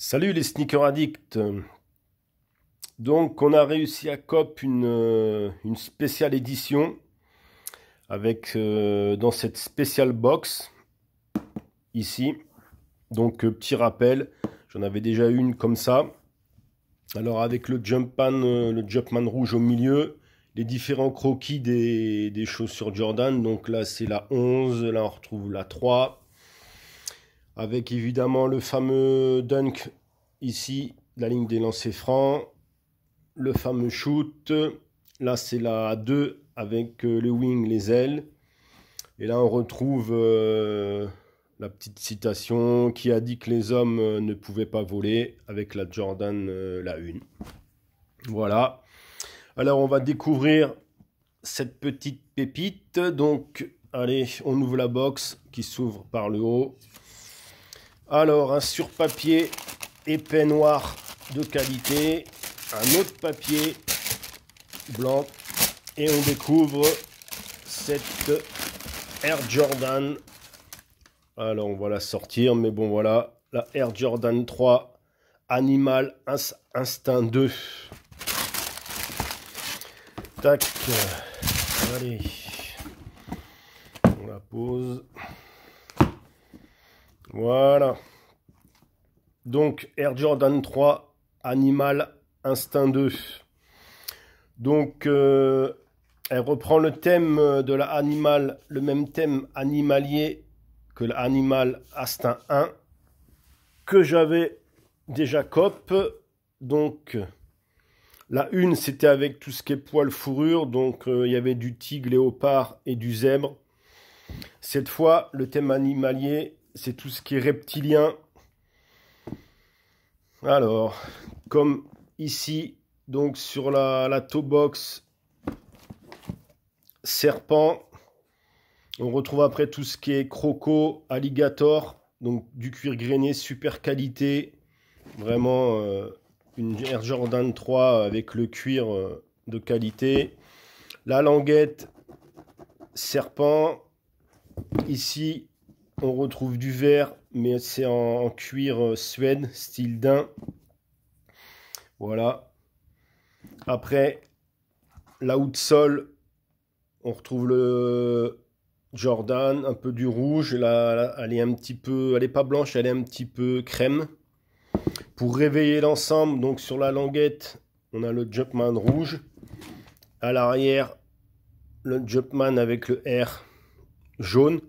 Salut les sneakers addicts. Donc on a réussi à copier euh, une, spéciale édition avec euh, dans cette spéciale box ici. Donc euh, petit rappel, j'en avais déjà une comme ça. Alors avec le Jumpman, le Jumpman rouge au milieu, les différents croquis des, des chaussures Jordan. Donc là c'est la 11, là on retrouve la 3, avec évidemment le fameux dunk ici, la ligne des lancers francs, le fameux shoot, là c'est la 2 avec euh, le wing, les ailes, et là on retrouve euh, la petite citation qui a dit que les hommes euh, ne pouvaient pas voler avec la Jordan la 1. Voilà. Alors on va découvrir cette petite pépite, donc allez, on ouvre la box qui s'ouvre par le haut. Alors, un surpapier épais noir de qualité, un autre papier blanc, et on découvre cette Air Jordan. Alors, on va la sortir, mais bon, voilà, la Air Jordan 3 Animal Instinct 2. Tac. Euh, allez. On la pose. Voilà. Donc Air Jordan 3, Animal Instinct 2. Donc euh, elle reprend le thème de la animal, le même thème animalier que l'animal Instinct 1 que j'avais déjà cop. Donc la une c'était avec tout ce qui est poil fourrure, donc euh, il y avait du tigre, léopard et du zèbre. Cette fois, le thème animalier c'est tout ce qui est reptilien. Alors, comme ici, donc sur la, la box, serpent. On retrouve après tout ce qui est croco, alligator, donc du cuir grainé, super qualité. Vraiment euh, une Air Jordan 3 avec le cuir euh, de qualité. La languette, serpent. Ici, on retrouve du vert, mais c'est en, cuir euh, suède, style daim. Voilà. Après, la outsole, on retrouve le Jordan, un peu du rouge. Là, elle est un petit peu, elle pas blanche, elle est un petit peu crème. Pour réveiller l'ensemble, donc sur la languette, on a le Jumpman rouge. À l'arrière, le Jumpman avec le R jaune.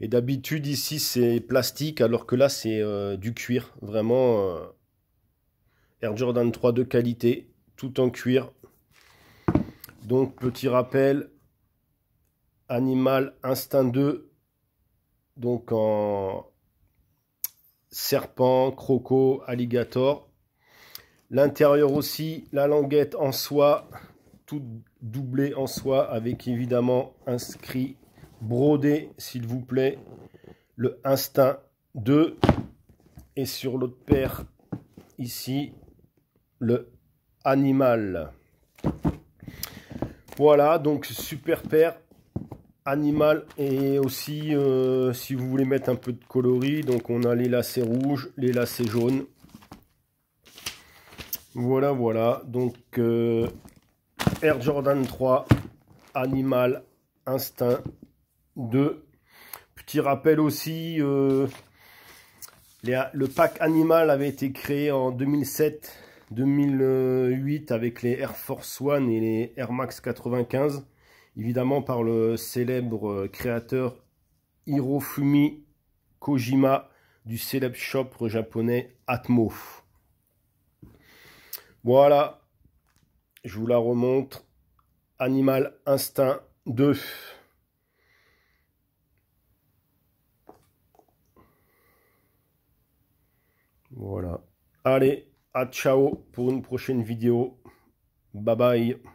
Et d'habitude, ici, c'est plastique, alors que là, c'est euh, du cuir. Vraiment, euh, Air Jordan 3 de qualité, tout en cuir. Donc, petit rappel, Animal Instinct 2, donc en serpent, croco, alligator. L'intérieur aussi, la languette en soie, Tout doublé en soie, avec évidemment inscrit Broder, s'il vous plaît, le Instinct 2. Et sur l'autre paire, ici, le Animal. Voilà, donc super paire animal et aussi euh, si vous voulez mettre un peu de coloris donc on a les lacets rouges les lacets jaunes voilà voilà donc euh, Air Jordan 3 animal instinct de Petit rappel aussi, euh, le pack animal avait été créé en 2007-2008 avec les Air Force One et les Air Max 95, évidemment par le célèbre euh, créateur Hirofumi Kojima du célèbre shop japonais Atmo. Voilà, je vous la remontre. Animal Instinct 2. Voilà. Allez, à ciao pour une prochaine vidéo. Bye bye.